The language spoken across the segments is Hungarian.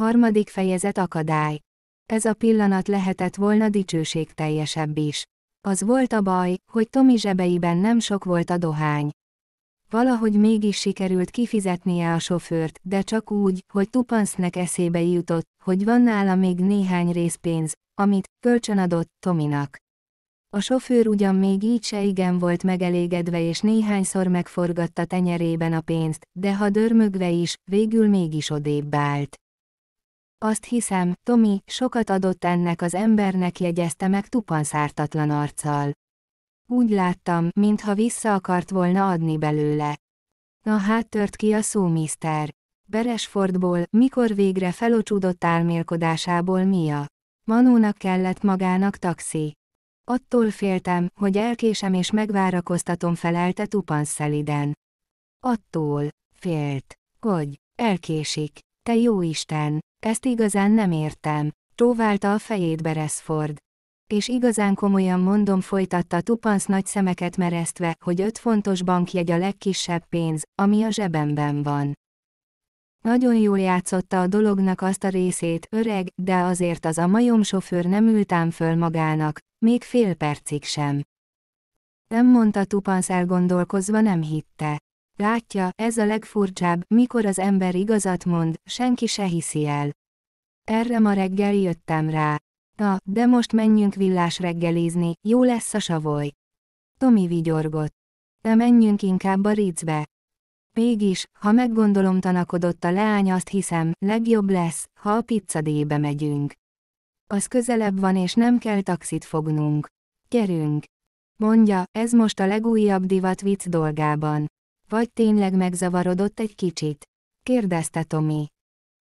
Harmadik fejezet akadály. Ez a pillanat lehetett volna dicsőség teljesebb is. Az volt a baj, hogy Tomi zsebeiben nem sok volt a dohány. Valahogy mégis sikerült kifizetnie a sofőrt, de csak úgy, hogy Tupansznek eszébe jutott, hogy van nála még néhány részpénz, amit kölcsönadott Tominak. A sofőr ugyan még így se igen volt megelégedve és néhányszor megforgatta tenyerében a pénzt, de ha dörmögve is, végül mégis odébb állt. Azt hiszem, Tomi, sokat adott ennek az embernek jegyezte meg tupanszártatlan arccal. Úgy láttam, mintha vissza akart volna adni belőle. Na hát tört ki a szómiszter. Beresfordból, mikor végre felocsúdott álmélkodásából Mia. Manónak kellett magának taxi. Attól féltem, hogy elkésem és megvárakoztatom felelte tupan szeliden. Attól félt, hogy elkésik. Te jó Isten, ezt igazán nem értem, csóválta a fejét Beresford. És igazán komolyan mondom folytatta Tupansz nagy szemeket meresztve, hogy öt fontos bankjegy a legkisebb pénz, ami a zsebemben van. Nagyon jól játszotta a dolognak azt a részét, öreg, de azért az a majom sofőr nem ült ám föl magának, még fél percig sem. Nem mondta Tupansz elgondolkozva nem hitte. Látja, ez a legfurcsább, mikor az ember igazat mond, senki se hiszi el. Erre ma reggel jöttem rá. Na, de most menjünk villás reggelizni, jó lesz a savoly. Tomi vigyorgott. De menjünk inkább a ricbe. Mégis, ha meggondolom tanakodott a leány azt hiszem, legjobb lesz, ha a pizzadébe megyünk. Az közelebb van és nem kell taxit fognunk. Gyerünk! Mondja, ez most a legújabb divat vicc dolgában. Vagy tényleg megzavarodott egy kicsit? Kérdezte Tomi.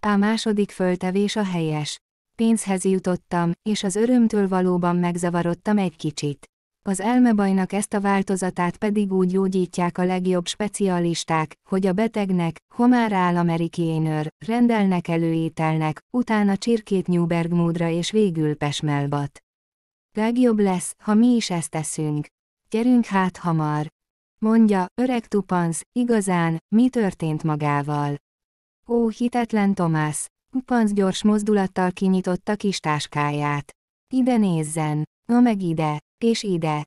A második föltevés a helyes. Pénzhez jutottam, és az örömtől valóban megzavarodtam egy kicsit. Az elmebajnak ezt a változatát pedig úgy gyógyítják a legjobb specialisták, hogy a betegnek, homár áll amerikénőr, rendelnek előételnek, utána csirkét Newbergmódra és végül pesmelbat. Legjobb lesz, ha mi is ezt teszünk. Gyerünk hát hamar! Mondja, öreg Tupansz, igazán, mi történt magával. Ó, hitetlen Tomás! Tupansz gyors mozdulattal kinyitotta kis táskáját. Ide nézzen! Na meg ide, és ide!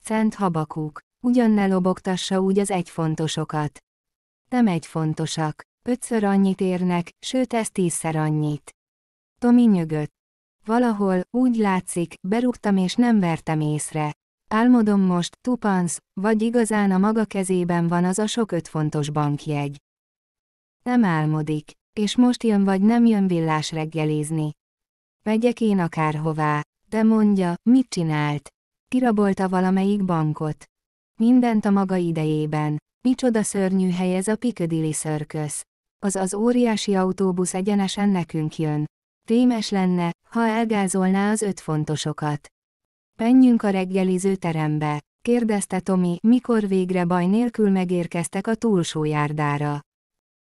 Szent Habakuk, ugyan ne lobogtassa úgy az egyfontosokat. Nem egyfontosak, ötször annyit érnek, sőt ez tízszer annyit. Tomi nyögött. Valahol, úgy látszik, berúgtam és nem vertem észre. Álmodom most, tupansz, vagy igazán a maga kezében van az a sok ötfontos bankjegy. Nem álmodik, és most jön vagy nem jön villás reggelizni. Megyek én akárhová, de mondja, mit csinált. Kirabolta valamelyik bankot. Mindent a maga idejében. Micsoda szörnyű hely ez a Piccadilly szörkösz. Az az óriási autóbusz egyenesen nekünk jön. Témes lenne, ha elgázolná az ötfontosokat. Menjünk a reggeliző terembe, kérdezte Tomi, mikor végre baj nélkül megérkeztek a túlsó járdára.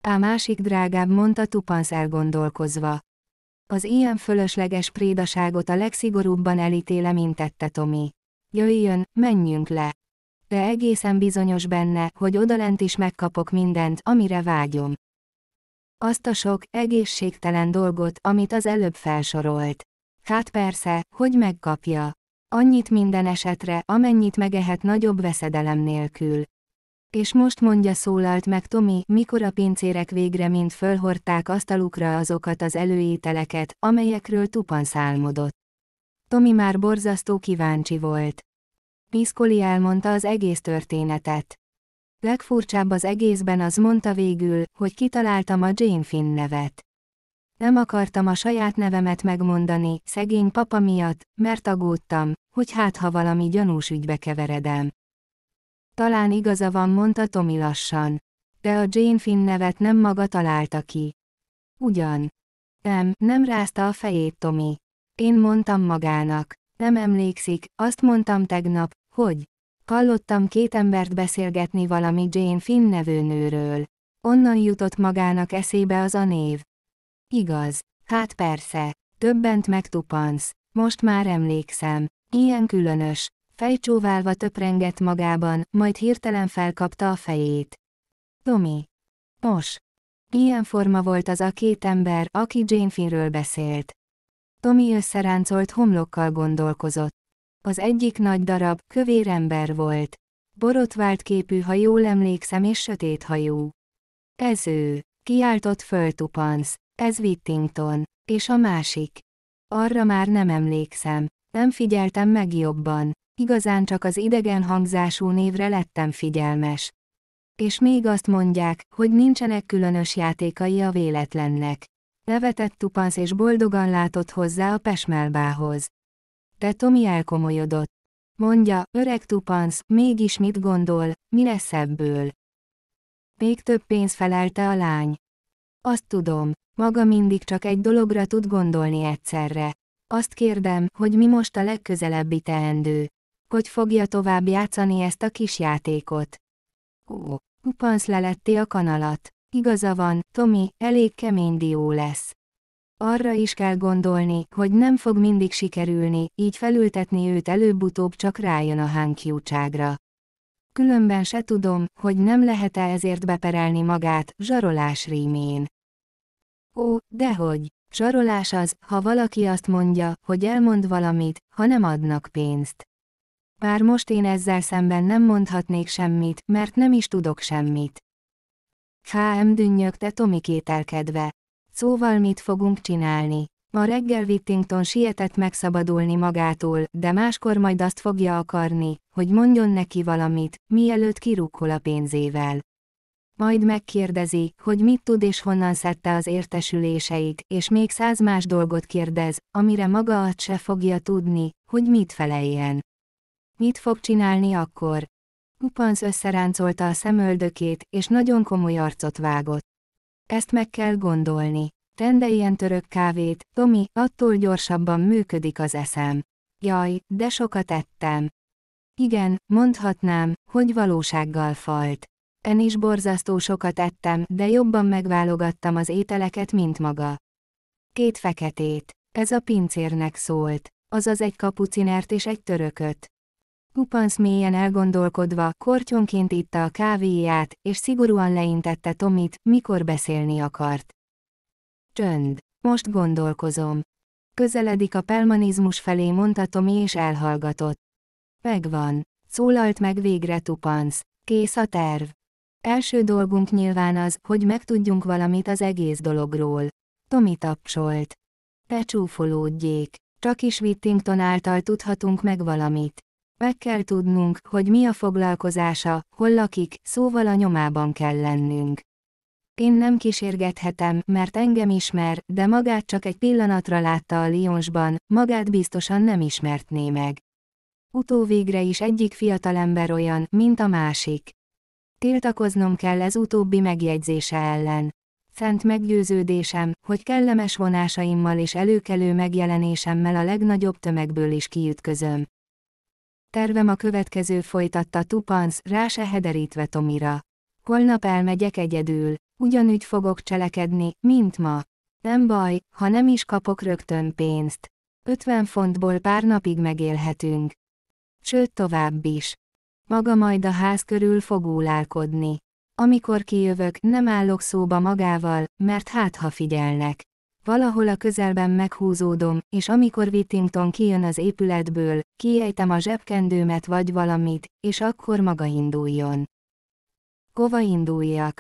A másik drágább mondta Tupansz elgondolkozva. Az ilyen fölösleges prédaságot a legszigorúbban elítélem intette Tomi. Jöjjön, menjünk le. De egészen bizonyos benne, hogy odalent is megkapok mindent, amire vágyom. Azt a sok, egészségtelen dolgot, amit az előbb felsorolt. Hát persze, hogy megkapja. Annyit minden esetre, amennyit megehet nagyobb veszedelem nélkül. És most mondja szólalt meg Tomi, mikor a pincérek végre mind fölhordták asztalukra azokat az előételeket, amelyekről Tupan szálmodott. Tomi már borzasztó kíváncsi volt. Piszkoli elmondta az egész történetet. Legfurcsább az egészben az mondta végül, hogy kitaláltam a Jane Finn nevet. Nem akartam a saját nevemet megmondani, szegény papa miatt, mert aggódtam, hogy hát ha valami gyanús ügybe keveredem. Talán igaza van, mondta Tomi lassan. De a Jane Finn nevet nem maga találta ki. Ugyan. Nem, nem rázta a fejét Tomi. Én mondtam magának. Nem emlékszik, azt mondtam tegnap, hogy. Hallottam két embert beszélgetni valami Jane Finn nevű nőről. Onnan jutott magának eszébe az a név. Igaz. Hát persze. Többent megtupansz. Most már emlékszem. Ilyen különös. Fejcsóválva töprengett magában, majd hirtelen felkapta a fejét. Tomi. Mos. Ilyen forma volt az a két ember, aki Jane Finnről beszélt. Tomi összeráncolt homlokkal gondolkozott. Az egyik nagy darab, kövér ember volt. Borotvált képű, ha jól emlékszem, és sötét hajú. Ez ő, kiáltott föltupansz ez Whittington, és a másik. Arra már nem emlékszem, nem figyeltem meg jobban, igazán csak az idegen hangzású névre lettem figyelmes. És még azt mondják, hogy nincsenek különös játékai a véletlennek. Levetett Tupansz és boldogan látott hozzá a pesmelbához. De Tomi elkomolyodott. Mondja, öreg Tupansz, mégis mit gondol, mi lesz ebből? Még több pénz felelte a lány. Azt tudom, maga mindig csak egy dologra tud gondolni egyszerre. Azt kérdem, hogy mi most a legközelebbi teendő. Hogy fogja tovább játszani ezt a kis játékot? Ó, kupansz leletti a kanalat. Igaza van, Tomi, elég kemény dió lesz. Arra is kell gondolni, hogy nem fog mindig sikerülni, így felültetni őt előbb-utóbb csak rájön a hánkjúcságra. Különben se tudom, hogy nem lehet-e ezért beperelni magát, zsarolás rímén. Ó, dehogy! Zsarolás az, ha valaki azt mondja, hogy elmond valamit, ha nem adnak pénzt. Bár most én ezzel szemben nem mondhatnék semmit, mert nem is tudok semmit. H.M. dünnyögte Tomi kételkedve. Szóval mit fogunk csinálni? Ma reggel Whittington sietett megszabadulni magától, de máskor majd azt fogja akarni, hogy mondjon neki valamit, mielőtt kirúkkol a pénzével. Majd megkérdezi, hogy mit tud és honnan szedte az értesüléseit, és még száz más dolgot kérdez, amire maga azt se fogja tudni, hogy mit feleljen. Mit fog csinálni akkor? Upanz összeráncolta a szemöldökét, és nagyon komoly arcot vágott. Ezt meg kell gondolni ilyen török kávét, Tomi, attól gyorsabban működik az eszem. Jaj, de sokat ettem. Igen, mondhatnám, hogy valósággal falt. En is borzasztó sokat ettem, de jobban megválogattam az ételeket, mint maga. Két feketét. Ez a pincérnek szólt. Azaz egy kapucinert és egy törököt. Kupansz mélyen elgondolkodva, kortyonként itta a kávéját, és szigorúan leintette Tomit, mikor beszélni akart. Csönd. Most gondolkozom. Közeledik a pelmanizmus felé, mondta Tomi és elhallgatott. Megvan. Szólalt meg végre Tupansz. Kész a terv. Első dolgunk nyilván az, hogy megtudjunk valamit az egész dologról. Tomi tapsolt. Te csúfolódjék. Csak is Wittington által tudhatunk meg valamit. Meg kell tudnunk, hogy mi a foglalkozása, hol lakik, szóval a nyomában kell lennünk. Én nem kísérgethetem, mert engem ismer, de magát csak egy pillanatra látta a Lyonsban, magát biztosan nem ismertné meg. Utóvégre is egyik fiatalember olyan, mint a másik. Tiltakoznom kell ez utóbbi megjegyzése ellen. Szent meggyőződésem, hogy kellemes vonásaimmal és előkelő megjelenésemmel a legnagyobb tömegből is kiütközöm. Tervem a következő folytatta Tupansz, rá se hederítve Tomira. Holnap elmegyek egyedül, Ugyanúgy fogok cselekedni, mint ma. Nem baj, ha nem is kapok rögtön pénzt. 50 fontból pár napig megélhetünk. Sőt tovább is. Maga majd a ház körül fog úlálkodni. Amikor kijövök, nem állok szóba magával, mert hát ha figyelnek. Valahol a közelben meghúzódom, és amikor Whittington kijön az épületből, kiejtem a zsebkendőmet vagy valamit, és akkor maga induljon. Kova induljak?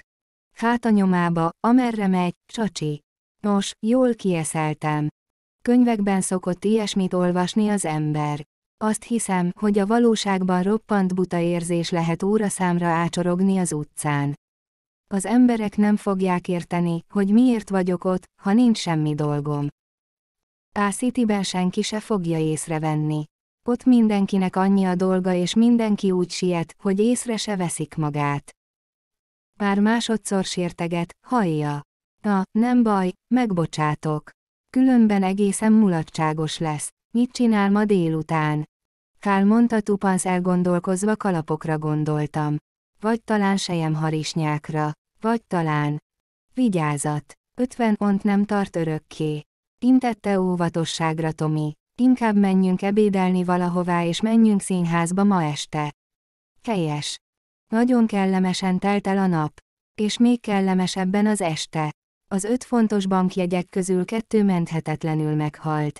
Hát a nyomába, amerre megy, csacsi. Nos, jól kieszeltem. Könyvekben szokott ilyesmit olvasni az ember. Azt hiszem, hogy a valóságban roppant buta érzés lehet óraszámra ácsorogni az utcán. Az emberek nem fogják érteni, hogy miért vagyok ott, ha nincs semmi dolgom. A Cityben senki se fogja észrevenni. Ott mindenkinek annyi a dolga és mindenki úgy siet, hogy észre se veszik magát. Pár másodszor sérteget, hallja. Na, nem baj, megbocsátok. Különben egészen mulatságos lesz. Mit csinál ma délután? Kál mondta Tupansz elgondolkozva kalapokra gondoltam. Vagy talán sejem harisnyákra. Vagy talán. Vigyázat! 50 ont nem tart örökké. Intette óvatosságra Tomi. Inkább menjünk ebédelni valahová és menjünk színházba ma este. Helyes. Nagyon kellemesen telt el a nap. És még kellemesebben az este. Az öt fontos bankjegyek közül kettő menthetetlenül meghalt.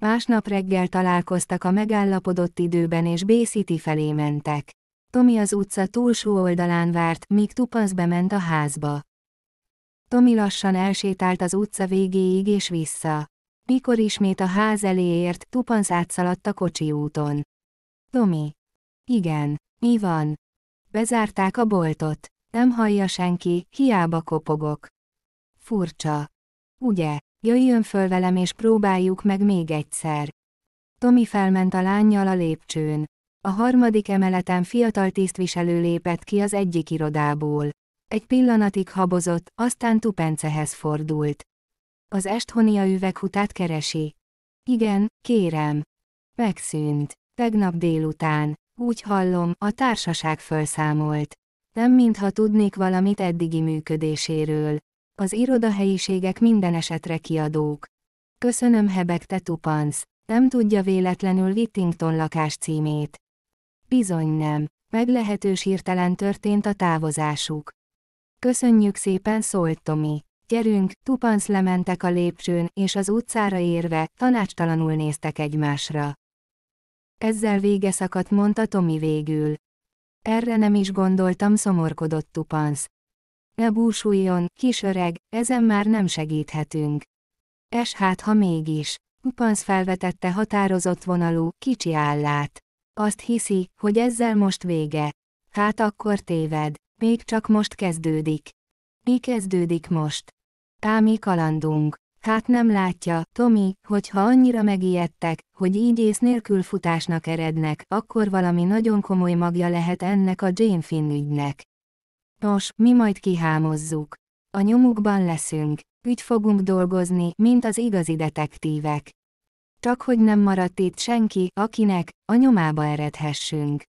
Másnap reggel találkoztak a megállapodott időben és B City felé mentek. Tomi az utca túlsó oldalán várt, míg Tupasz bement a házba. Tomi lassan elsétált az utca végéig és vissza. Mikor ismét a ház elé ért, Tupansz átszaladt a kocsi úton. Tomi. Igen. Mi van? Bezárták a boltot. Nem hallja senki, hiába kopogok. Furcsa. Ugye, jöjjön föl velem és próbáljuk meg még egyszer. Tomi felment a lányjal a lépcsőn. A harmadik emeleten fiatal tisztviselő lépett ki az egyik irodából. Egy pillanatig habozott, aztán Tupencehez fordult. Az esthonia üveghutát keresi. Igen, kérem. Megszűnt. Tegnap délután. Úgy hallom, a társaság felszámolt. Nem mintha tudnék valamit eddigi működéséről. Az irodahelyiségek minden esetre kiadók. Köszönöm hebegte Tupansz. Nem tudja véletlenül Whittington lakás címét. Bizony nem. Meglehetős hirtelen történt a távozásuk. Köszönjük szépen szólt Tomi. Gyerünk, Tupansz lementek a lépcsőn, és az utcára érve, tanácstalanul néztek egymásra. Ezzel vége szakadt, mondta Tomi végül. Erre nem is gondoltam, szomorkodott Tupansz. Ne búsuljon, kis öreg, ezen már nem segíthetünk. Es hát ha mégis. Tupansz felvetette határozott vonalú, kicsi állát. Azt hiszi, hogy ezzel most vége. Hát akkor téved, még csak most kezdődik. Mi kezdődik most? Támi kalandunk. Hát nem látja, Tomi, hogy ha annyira megijedtek, hogy így ész nélkül futásnak erednek, akkor valami nagyon komoly magja lehet ennek a Jane Finn ügynek. Nos, mi majd kihámozzuk. A nyomukban leszünk, ügy fogunk dolgozni, mint az igazi detektívek. Csak hogy nem maradt itt senki, akinek a nyomába eredhessünk.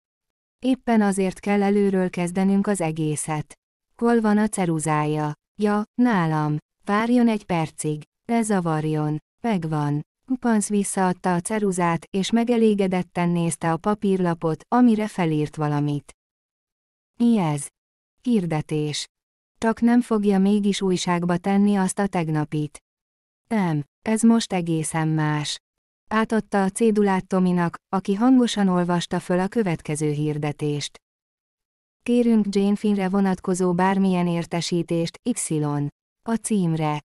Éppen azért kell előről kezdenünk az egészet. Hol van a ceruzája? Ja, nálam. Várjon egy percig. Ne zavarjon. Megvan. Kupansz visszaadta a ceruzát, és megelégedetten nézte a papírlapot, amire felírt valamit. Mi ez? Hirdetés. Csak nem fogja mégis újságba tenni azt a tegnapit. Nem, ez most egészen más. Átadta a cédulát Tominak, aki hangosan olvasta föl a következő hirdetést. Kérünk Jane Finnre vonatkozó bármilyen értesítést, Y. A címre.